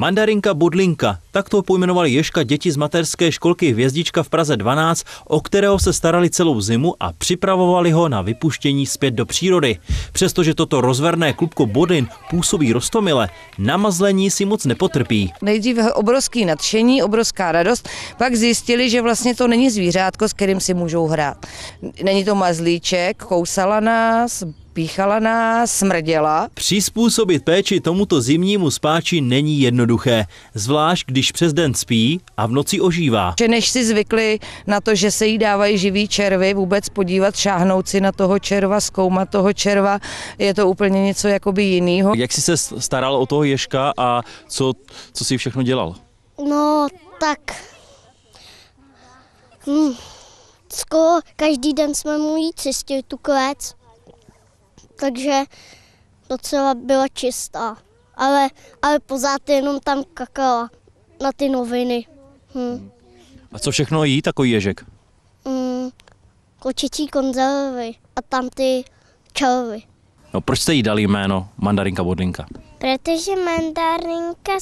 Mandarinka Budlinka Takto pojmenovali Ješka děti z mateřské školky Hvězdička v Praze 12, o kterého se starali celou zimu a připravovali ho na vypuštění zpět do přírody. Přestože toto rozverné klubko Bodin působí rostomile, namazlení si moc nepotrpí. Nejdřív obrovský nadšení, obrovská radost, pak zjistili, že vlastně to není zvířátko, s kterým si můžou hrát. Není to mazlíček, kousala nás, píchala nás, smrděla. Přizpůsobit péči tomuto zimnímu spáči není jednoduché, zvlášť když když přes den spí a v noci ožívá. Že než si zvykli na to, že se jí dávají živý červy, vůbec podívat, šáhnout si na toho červa, zkoumat toho červa, je to úplně něco jakoby jiného. Jak jsi se staral o toho ježka a co, co jsi všechno dělal? No, tak... Hm. Skoro každý den jsme mu jí čistili tu klec, takže docela byla čistá ale, ale pořád jenom tam kakala na ty noviny. Hm. A co všechno jí takový ježek? Mm, kočičí konzervy a tam ty čelovy. No proč jste jí dali jméno mandarinka bodlinka? Protože mandarinka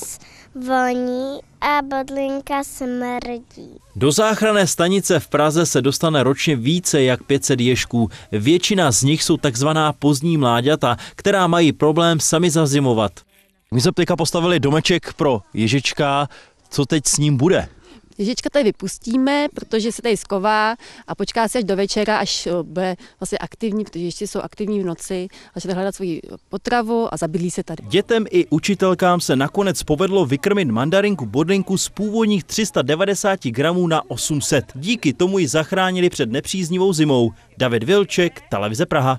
voní a bodlinka smrdí. Do záchranné stanice v Praze se dostane ročně více jak 500 ježků. Většina z nich jsou takzvaná pozdní mláďata, která mají problém sami zazimovat. My jsme teďka postavili domeček pro Ježička. Co teď s ním bude? Ježička tady vypustíme, protože se tady sková a počká se až do večera, až eh, bude vlastně aktivní, protože ještě jsou aktivní v noci, začne hledat svoji potravu a zabydlí se tady. Dětem i učitelkám se nakonec povedlo vykrmit mandarinku bodlinku z původních 390 gramů na 800. Díky tomu ji zachránili před nepříznivou zimou. David Vilček, Televize Praha.